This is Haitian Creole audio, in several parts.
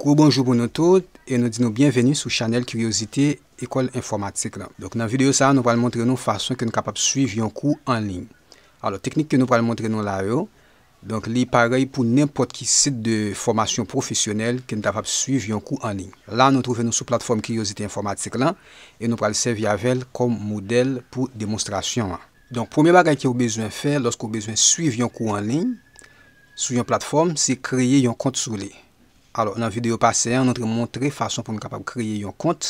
Kou bonjou pou nou tout, e nou di nou bienveni sou chanel kuriosite ekol informatik lan. Donk nan videyo sa, nou pral montre nou fason ke nou kapap suiv yon kou anling. Anlou teknik ke nou pral montre nou la yo, donk li parey pou nimpot ki sit de formasyon profesyonel ke nou kapap suiv yon kou anling. Lan nou trove nou sou platform kuriosite informatik lan, e nou pral se viavel kom model pou demonstrasyon an. Donk pwome bagay ki ou bezwen fè, losk ou bezwen suiv yon kou anling, sou yon platform, se kreye yon kontsoulé. nan videyo pase an, nou tre montre fason pou nou kapab kreye yon kont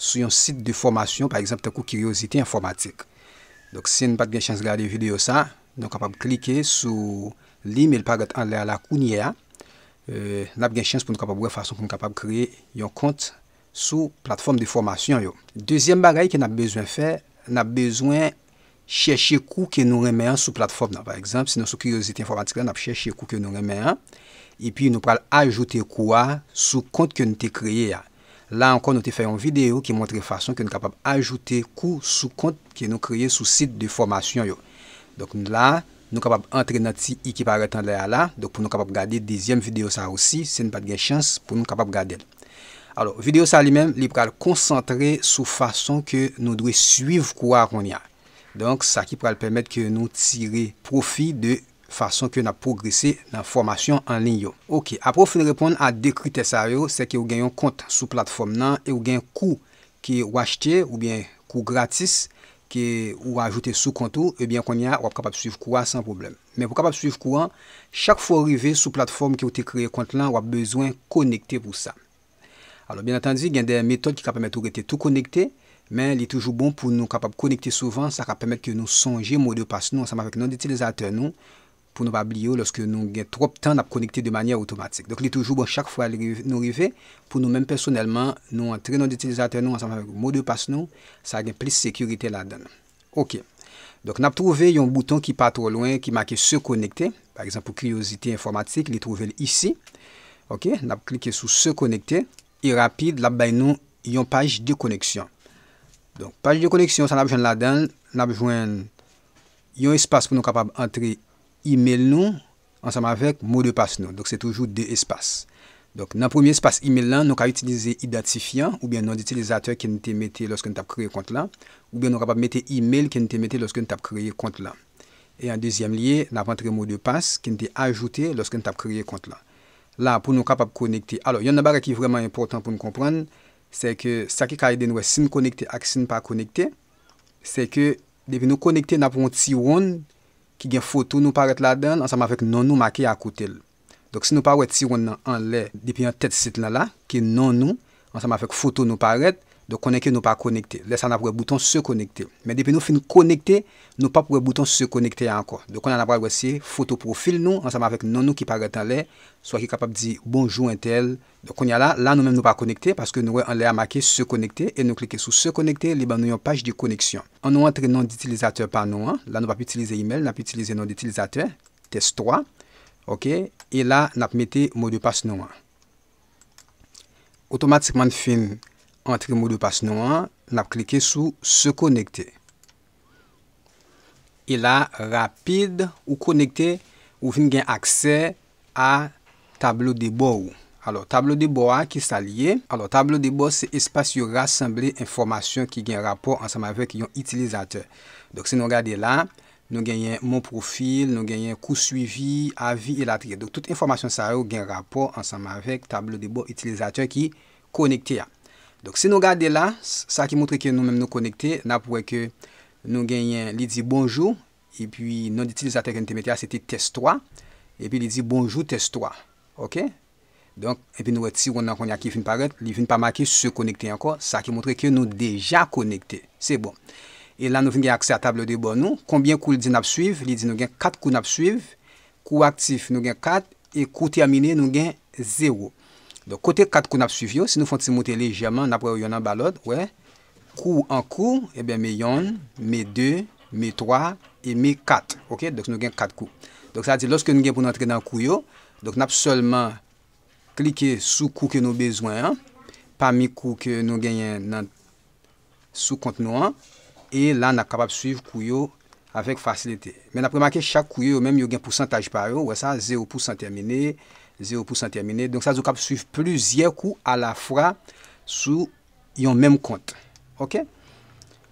sou yon sit de formasyon, par eksempte kou kriyosite informatik se nou pat gen chans gare de videyo sa nou kapab klike sou l'e-mail par etan le alak ou nye euh, a nou ap gen chans pou nou kapab wè fason pou nou kapab kreye yon kont sou platform de formasyon yo dezyen bagay ke nou ap bezwen fè nou ap bezwen chèche kou ke nou remè an sou platform nan par eksempte, se nou sou kriyosite informatik la, nou ap chèche kou ke nou remè an epi nou pral ajoute kwa sou kont ke nou te kreye ya. La ankon nou te fayon video ki montre fason ke nou kapap ajoute kwa sou kont ke nou kreye sou sit de formasyon yo. Donk nou la, nou kapap antre nati i ki pare tan la ya la. Donk pou nou kapap gade dizyem video sa osi. Se nou pat ge chans pou nou kapap gade. Alo, video sa li men, li pral konsantre sou fason ke nou dwe suiv kwa ron ya. Donk sa ki pral permette ke nou tire profi de fason ke nou ap progresse nan formasyon an linyon. Ok, apro fin reponde a dekri tesaryon, se ke ou gen yon kont sou platform nan, e ou gen kou ki ou achete ou bien kou gratis ki ou ajoute sou kont ou, e bien kon yon wap kapap suiv kou an san problem. Men pou kapap suiv kou an, chak fwo orive sou platform ki ou te kreye kont lan, wap bezwen konekte pou sa. Alors, bien atandi, gen den metode ki kapame te ou rete tout konekte, men li toujou bon pou nou kapap konekte souvan, sa kapame ke nou sonje mou de pas nou, an sa mwak nan detilizate nou, pou nou pa bli yo lòske nou gen tro ptan nap konekte de manye otomatik. Donk li toujou bon chak fwa nou rive, pou nou men personelman nou antre nou detilizater nou ansan favek mou de pas nou, sa gen plis sekurite la den. Ok. Donk nap trove yon bouton ki pa tro lwen, ki make se konekte. Par exemple, kriyosite informatik, li trove li isi. Ok. Nap klike sou se konekte. E rapide, lap bay nou yon paj de koneksyon. Donk paj de koneksyon, sa nap jwen la den, nap jwen yon espas pou nou kapab antre yon, e-mail nou ansanm avèk mò de pas nou. Donc, c'è toujou dè espas. Donc, nan premier espas e-mail lan, nou ka itilize identifiant oubyen nan itilize atèr ki nou te mette lòske nou tap kreye kont lan oubyen nou kapap mette e-mail ki nou te mette lòske nou tap kreye kont lan. E an deuxième liye, nan pantre mò de pas ki nou te ajoute lòske nou tap kreye kont lan. Lan, pou nou kapap konekte. Alors, yon nanbara ki vreman important pou nou kompran, se ke sa ki kaide nou se m konekte ak se m pa konekte, se ke dev ki gen fotou nou paret la den, ansan ma fek non nou makye akoutel. Dok si nou paret si wè nan an lè, depi an tèt sit lan la, ki non nou, ansan ma fek fotou nou paret, Don konenke nou pa konekte. Les an apwe bouton se konekte. Men depen nou fin konekte, nou pa apwe bouton se konekte anko. Don konen apwe wese fotoprofil nou. Ansame apwe nan nou ki pare tan le. So a ki kapap di bonjou entel. Don konen la, la nou men nou pa konekte. Paske nou we an le a make se konekte. E nou klike sou se konekte, li ban nou yon page di koneksyon. An nou antre nan ditilizate pan nou an. La nou pa pi itilize email, nan pi itilize nan ditilizate. Test 3. Ok. E la nap mette modu pas nou an. Otomatikman fin... Entri mou de pas nou an, nap klike sou se konekte. E la, rapide ou konekte ou vin gen akse a tablo de bo ou. Alors, tablo de bo a, ki sa liye. Alors, tablo de bo se espasyo rassemble informasyon ki gen rapor ansam avek yon itilizate. Dok se nou gade la, nou gen yen mon profil, nou gen yen kous suivi, avi, e la triye. Dok tout informasyon sa yo gen rapor ansam avek tablo de bo itilizate ki yon konekte ya. Donk se nou gade la, sa ki mwotre ke nou menm nou konekte, na pouwe ke nou gen yon li di bonjou, epi non ditil zater gen temetya, seti test 3, epi li di bonjou test 3, ok? Donk epi nou weti wou nan konya ki fin paret, li fin pa make se konekte anko, sa ki mwotre ke nou deja konekte, se bon. E la nou fin gen akse a table de bon nou, konbyen kou li di nap suive, li di nou gen 4 kou nap suive, kou aktif nou gen 4, e kou termine nou gen 0. Kote 4 kou nap suiv yo, si nou fwant si mwote lejeman, nap wè yon an balod, kou an kou, me yon, me 2, me 3, me 4. Ok, dok se nou gen 4 kou. Dok sa di, loske nou gen pou nantre nan kou yo, dok nap solman klike sou kou ke nou bezwen an, pa mi kou ke nou gen nan sou kont nou an, e la nan kapap suiv kou yo avèk fasilite. Men ap premake, chak kou yo, menm yo gen pwosantaj par yo, wè sa, 0 pwosantaj termine, 0% terminé. Donc, sa zou kap suiv plusieurs coups à la fois sous yon même compte. Ok?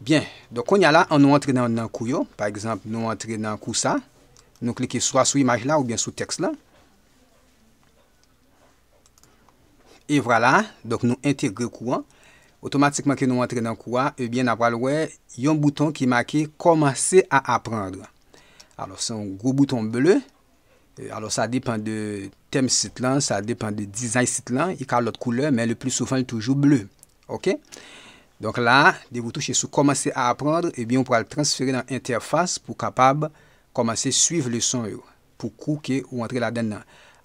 Bien. Donc, kon y a la, an nou entre dans nan kou yo. Par exemple, nou entre dans kou sa. Nou klikey soit sous image la ou bien sous text la. Et voilà. Donc, nou intègre kou an. Automatikman ke nou entre dans kou an, e eh bien apal wè, yon bouton ki makey KOMMASSE A APRENDRE. Alors, son gro bouton bleu. Eh, alors, sa depen de... système site-là, ça dépend des design site-là. Il y a l'autre couleur, mais le plus souvent, il est toujours bleu. OK? Donc là, de vous toucher sur commencer à apprendre, et eh bien, on pourra le transférer dans l'interface pour capable commencer à suivre le son pour cooker ou entrer là-dedans.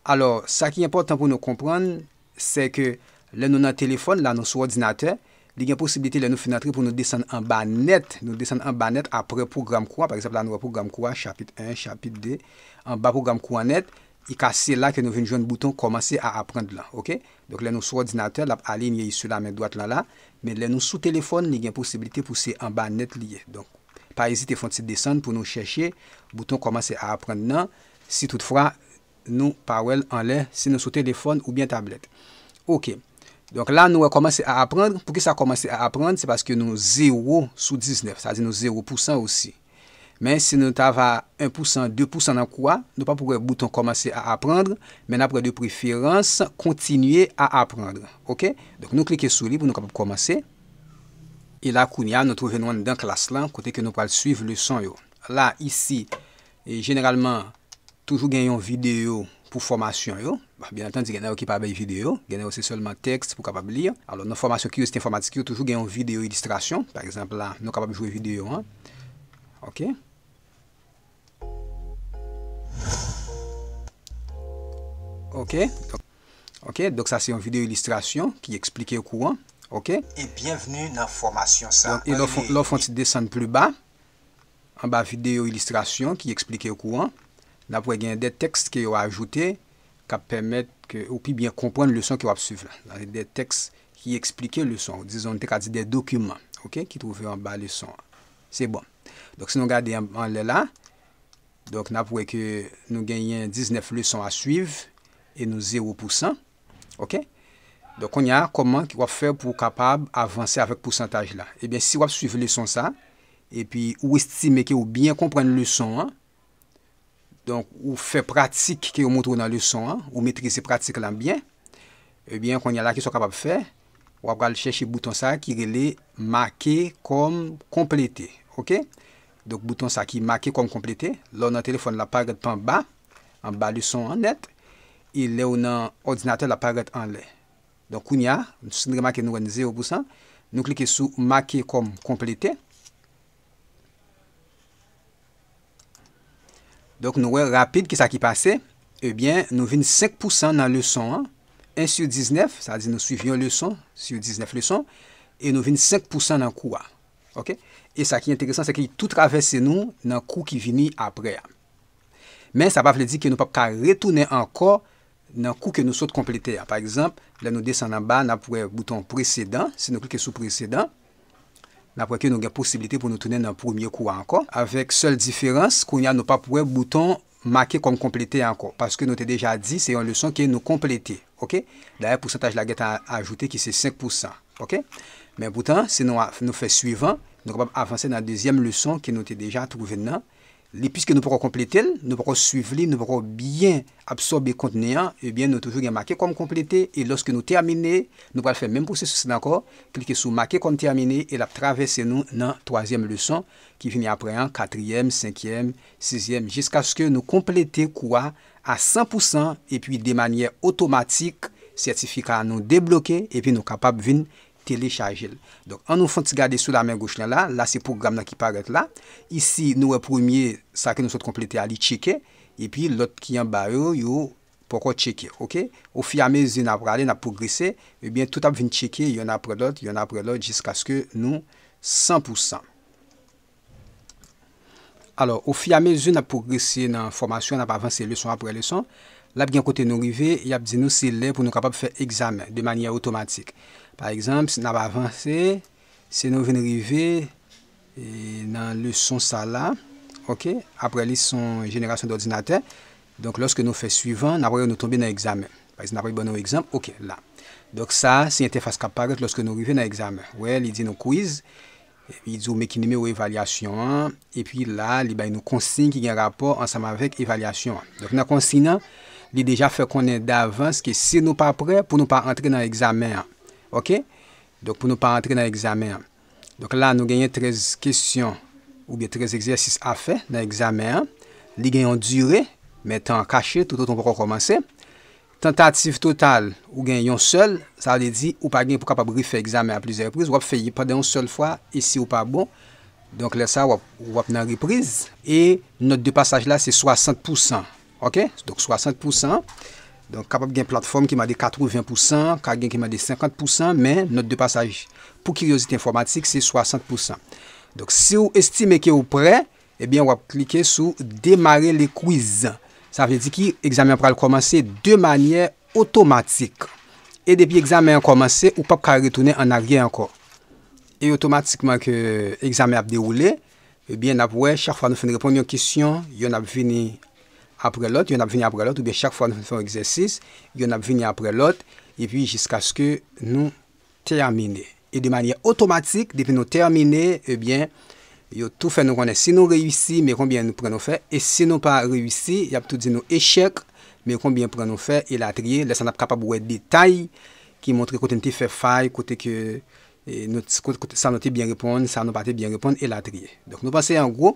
Alors, ça qui est important pour nous comprendre, c'est que là, nous avons téléphone, là, nous ordinateur, il y a une possibilité là, nous faire pour nous descendre en bas net, nous descendre en bas net après programme quoi, par exemple, là, nous programme quoi, chapitre 1, chapitre 2, en bas programme quoi net, I ka se la ke nou ven joun bouton komanse a aprend lan, ok? Donk le nou sou ordinateur, lap alenye yi sou la men doat lan la, men le nou sou telefon, li gen posibilite pou se an ba net liye. Donk, pa ezite fon ti desen pou nou cheshe, bouton komanse a aprend nan, si toutfwa nou pawel an le, si nou sou telefon ou bien tablet. Ok, donk la nou wè komanse a aprend, pou ki sa komanse a aprend, se paske nou 0 sou 19, sa di nou 0% osi. Men se nou ta va 1%, 2% nan kwa, nou pa pou re bouton komanse a aprandre. Men apre de preferans, kontinye a aprandre. Ok? Don nou klike sou li pou nou kapap komanse. E la koun ya, nou trojen wan nan klas lan, kote ke nou pal suive lisan yo. La, isi, e genralman, toujou genyon video pou fomasyon yo. Ben atan di genè yo ki pa be video. Genè yo se solman tekst pou kapap li. Alon, nou fomasyon ki yo, se te informatik yo, toujou genyon video ilistrasyon. Par exemple, la, nou kapap jou video yo. Ok? Ok, donc ça c'est une vidéo illustration qui explique au courant. Et bienvenue dans la formation 5. Donc, l'offre, on se descend plus bas. En bas, vidéo illustration qui explique au courant. Là, on a des textes qui ont ajouté. Qui permettent qu'on comprenne le son qui va suivre. Des textes qui expliquent le son. On dit des documents qui trouvent en bas le son. C'est bon. Donc, si on regarde en bas là. Donc, là, on a gagné 19 le sons à suivre. E nou 0%. Ok. Donk kon ya. Koman ki wap fe pou kapab avanse avek pousantaj la. Ebyen eh si wap suive lison sa. E pi ou estime ki ou bien kompren lison an. Donk ou fe pratik ki ou moutou nan lison an. Ou metrize pratik lan bien. Ebyen eh kon ya la ki sou kapab fe. Wap gal cheshe bouton sa ki rele maki kom kompleti. Ok. Donk bouton sa ki maki kom kompleti. Lon nan telefon la pa gade pan ba. An ba lison an netre. e le ou nan ordinateur la paret anle. Donk ou nya, nou sin remak e nou an 0%, nou klike sou make kom komplete. Donk nou we rapide ki sa ki pase, ebyen eh nou vin 5% nan le son, 1 sur 19, sa a di nou suivyon le son, sur 19 le son, e nou vin 5% nan kou a. Ok? E sa ki interesant, sa ki tou travesse nou nan kou ki vini apre a. Men sa pa vle di ki nou pa ka retoune anko nan kou ke nou sot kompletè an. Par exemple, la nou desan nan ba, nan pou e bouton presedan, se nou klik e sou presedan, nan pou e ke nou gen posibilite pou nou tounen nan pounye kou an kon. Avèk sel diferans, kon ya nou pa pou e bouton makè kon kompletè an kon. Paske nou te deja di, se yon lèson ke nou kompletè. Ok? Daè, pousantaj la gen ta ajoute ki se 5%. Ok? Men poutan, se nou fè suivan, nou kapap avansè nan dèzyem lèson ke nou te deja trouven non? nan. Li pwiske nou prou kompletel, nou prou suivli, nou prou byen absorbe kontenyan, ebyen nou toujou gen makè kom kompletel. E loske nou termine, nou prou al fè mèm pwoses se nan kor, klike sou makè kom termine, e la travesse nou nan toasyem leson ki vini apre an, katryem, senkyem, sezyem, jisk aske nou kompletel kwa a 100% e pwi de manye otomatik sertifika nou deblokè e pwi nou kapap vini lè chagèl. Donk, an nou fon ti gade sou la men goch lè la, la se program nan ki paret la. Isi nou e premier sa ke nou sot komplete a li cheke, e pi lot ki yon ba yo, yo poko cheke, ok? Ou fi amè zi nan prale nan progresè, ebyen tout ap vin cheke, yon ap pralote, yon ap pralote jiska skè nou 100%. Alors, ou fi amè zi nan progresè nan formasyon nan pa avansè lèson ap pralèson, lap gen kote nou rive, yap di nou se lè pou nou kapap fè examen de manye otomatik. Par exemple, si nan pa avanse, se nou ven rive e, nan le son sa la, ok, apre li son jenerasyon d'ordinater, donk loske nou fe suivant, nan voye nou tombe nan examen. Par exemple, nan voye bon nou examen, ok, la. Donk sa, si yon te fase kap paret loske nou rive nan examen. Ouè, li di nou kouiz, li di ou me ki nime ou evalasyon, epi la, li bay nou konsin ki gen rapor ansam avek evalasyon. Donk nan konsinan, li deja fe konen davans ki si nou pa apre pou nou pa antre nan examen an. Ok, donc pour nous pas entrer dans l'examen. Donc là, nous gagnons 13 questions ou bien 13 exercices à faire dans l'examen. Les gagnons durées, mais tant cachées, tout autre, on ne peut pas recommencer. Tentative totale, ou gagnons seules, ça veut dire ou pas gagnons pour pas briefer l'examen à plusieurs reprises. Ou ap fayez pas d'un seul fois, ici ou pas bon. Donc là, ça ou ap dans l'reprise. Et notre dépassage là, c'est 60%. Ok, donc 60%. Don kapap gen platform ki ma de 80%, ka gen ki ma de 50%, men not de passage pou kyriosite informatik se 60%. Don se ou estime ki ou pre, ebyen wap klike sou demare le kouizan. Sa vye di ki, egzame an pral komanse de manye otomatik. E depi egzame an komanse, ou pap ka retounen an a rien eh anko. E otomatikman ke egzame ap de oule, ebyen ap we, chak fwa nou fin repon yon kisyon, yon ap fini otomatik. apre lot, yon ap vini apre lot, oubyen chak fwa nou fwen fwen ou eksersis, yon ap vini apre lot, epi jiska skou nou termine. E de manye otomatik, depi nou termine, ebyen, eh yo tou fwen nou konen, si nou reyoussi, mè konbyen nou pren nou fè, e si nou pa reyoussi, yap tout di nou echec, mè konbyen pren nou fè, e la triye, lè san ap kapab wè detay, ki montre kote nte fè fay, kote kote sa nou ti bien repond, sa nou pa ti bien repond, e la triye. Nou pase an gro,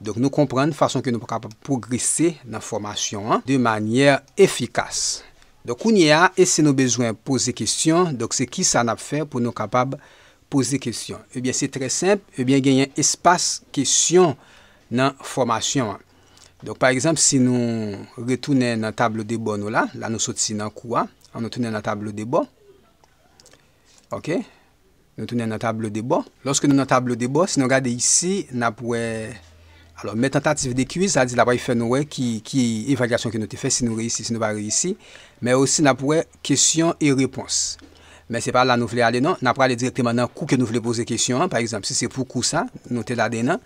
Donk nou komprende fason ke nou pa kapab progresse nan formasyon de manyer efikas. Donk ou nye a, ese nou bezwen pose kestyon. Donk se ki sa nap fè pou nou kapab pose kestyon. Ebyen, se tre semp, ebyen genyen espas kestyon nan formasyon. Donk par exemple, se nou retounen nan table de bon nou la. La nou soti nan kou a. An nou tounen nan table de bon. Ok. Nou tounen nan table de bon. Lorske nou nan table de bon, se nou gade isi, nan pou e... Mè tentatif de kuiz, sa di la pa yi fè nouè ki evagasyon ki nou te fè si nou reisi, si nou pa reisi. Mè osi la pouè kesyon e repons. Mè se pa la nou vle ale nan, la pouè ale direktyman nan kou ke nou vle pose kesyon. Par exemple, se se pou kou sa, nou te la den nan,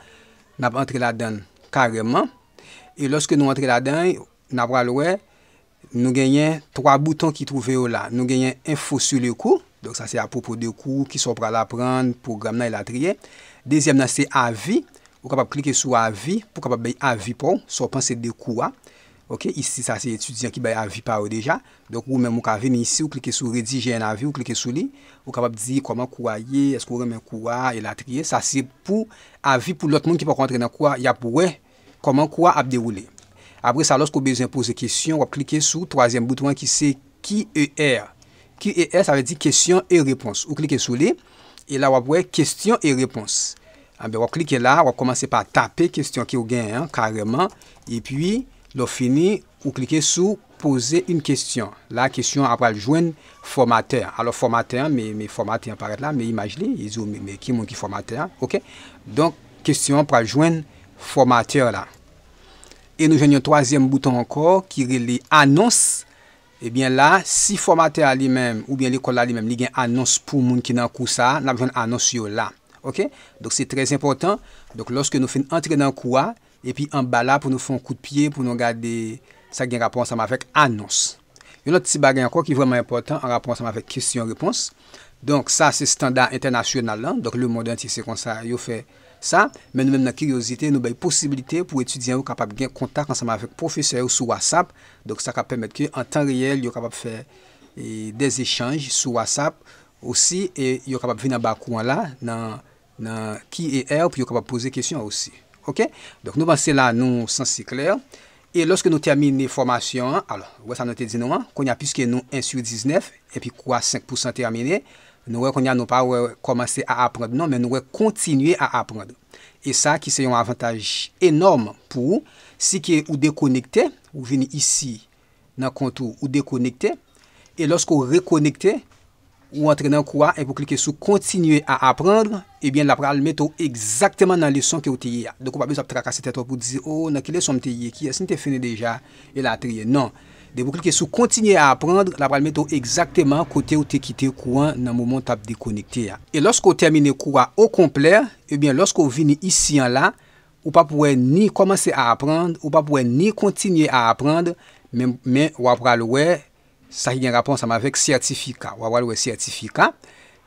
la pouè entre la den kareman. E loske nou entre la den, la pouè louè, nou genyen 3 bouton ki trouve yo la. Nou genyen info su le kou, donc sa se apopo de kou, ki sou pral apren, program nan yi la triye. Dezyem nan se avi. Ou kapap klike sou avi pou kapap bay avi pou sou panse de kouwa. Ok, isi sa se etudyan ki bay avi pa ou deja. Donk ou men mou ka veni isi ou klike sou redi jen avi ou klike sou li. Ou kapap di koman kouwa ye, eskou remen kouwa, elatriye. Sa se pou avi pou lot moun ki pa kontre nan kouwa ya pou wey koman kouwa ap deroule. Apre sa los kou bezin pose kesyon, wap klike sou toazen bouton ki se ki e er. Ki e er sa ve di kesyon e repons. Ou klike sou li, e la wap wey kesyon e repons. Anbe, wak klike la, wak komanse pa tape kestyon ki ou gen, kareman. E pi, lo fini, wak klike sou, pose yon kestyon. La, kestyon apal jwen formater. Alo, formater, me formater aparet la, me imaj li, e me ki moun ki formater, ok? Donk, kestyon apal jwen formater la. E nou jen yon toazen bouton ankor, ki re li anons. Ebyen eh la, si formater li menm, oubyen li kola li menm, li gen anons pou moun ki nan kousa, nan jen anons yon la. Ok, donc c'est très important, donc lorsque nous faisons entrer dans quoi, et puis en bas là pour nous faire un coup de pied, pour nous regarder, ça a un rapport ensemble avec annonce. Il y a un autre petit bagay encore qui est vraiment important en rapport ensemble avec question-réponse. Donc ça c'est standard international, donc le monde entier sait qu'on fait ça, mais nous-mêmes dans la curiosité, nous avons une possibilité pour étudiants qui ont un contact ensemble avec professeurs sous WhatsApp. Donc ça permet qu'en temps réel, ils peuvent faire des échanges sous WhatsApp aussi et ils peuvent venir dans la cour en là, dans... nan ki e er pou yo kapap pose kesyon osi. Ok? Donk nou man se la nou sensi kler. E loske nou termine formasyon, alo, wè sa nou te di nou an, konya piske nou 1 sur 19, epi kwa 5% termine, nou wè konya nou pa wè komanse a apren nou, men nou wè kontinye a apren. E sa ki se yon avantaj enorm pou si ki ou dekonekte, ou veni isi nan kontou ou dekonekte, e loske ou rekonekte, Ou an tre nan kouwa, e pou klike sou kontinye a aprand, ebyen eh la pral met ou ekzakteman nan lison ke ou te ye. Dok ou pa bez ap trakase tet ou pou dizi, ou oh, nan ke lison te ye ki, se n te fene deja, e la tre ye. Non, de pou klike sou kontinye a aprand, la pral met eh ou ekzakteman kote ou te kite kouwa nan moumon tap dekonekte ya. E losk ou termine kouwa ou komple, ebyen losk ou vini isi an la, ou pa pouen ni komanse a aprand, ou pa pouen ni kontinye a aprand, men wap pral wey. Sa ki gen rapon sa ma vek sertifika. Wawal wè sertifika.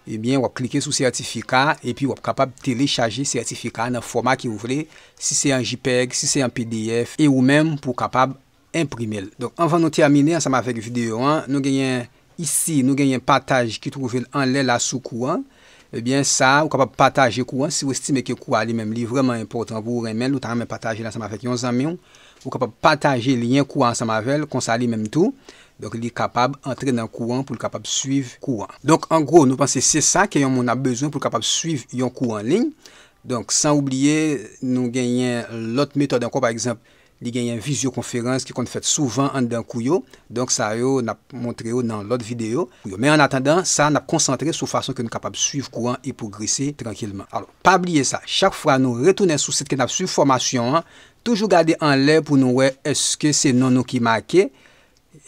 Ebyen eh wap klike sou sertifika. Epyen wap kapab telechaje sertifika nan forma ki ou vle. Si se an jpeg, si se an pdf. E ou men pou kapab imprimel. Donk anvan nou termine sa ma vek videyo an. Nou genyen isi, nou genyen pataj ki trouvel an lè la sou kouan. Ebyen eh sa, wap kapab pataje kouan. Si wè stime ke kouan li menm li vreman importan. Wou renmen, nou taran men pataje la sa ma vek yon zamyon. Wap kapab pataje liyen kouan sa ma vek. Kon sa li menm tou. Donk li kapab entre nan kouan pou li kapab suive kouan. Donk an gro nou panse se sa ke yon moun ap bezoun pou li kapab suive yon kouan lign. Donk san oubliye nou genyen lot metode. Anko par exemple, li genyen vizyo konferans ki kon fete souvan an den kouyo. Donk sa yo nap montre yo nan lot video. Men an atendan, sa nap konsantre sou fason ke nou kapab suive kouan e pou grise tranquilman. Alon, pa oubliye sa, chak fwa nou retounen sou set ke nap suive formasyon an. Toujou gade an lè pou nou wè eske se non nou ki make.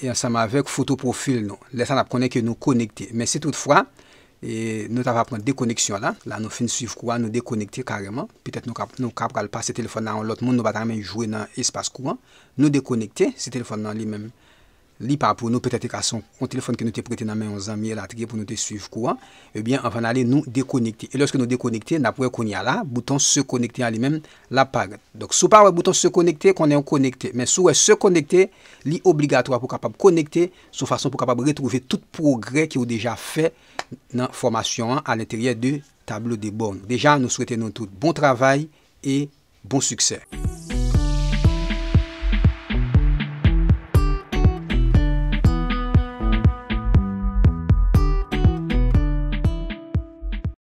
Yon seman vek fotoprofil nou. Lesan ap konekye nou konekte. Men se toutfwa, nou ta va pran dekoneksyon la. La nou fin suiv kouan, nou dekonekte kareman. Petet nou kap kal pa se telefon nan lout. Moun nou bat armen jouen nan espas kouan. Nou dekonekte se telefon nan li menm. li pa pou nou pete te kason kon telefon ki nou te prete nan men an zamiye la triye pou nou te suif kwa, ebyen an van ale nou dekonekte. E lòske nou dekonekte, nan pou e kon ya la, bouton se konekte an li men la pag. Dok sou pa wè bouton se konekte, kon e yon konekte. Men sou wè se konekte, li obligato wè pou kapab konekte, sou fason pou kapab retrouve tout progre ki ou deja fe nan formasyon an al eteryè de tablo de bon. Deja nou souwete nou tout bon travay e bon suksè.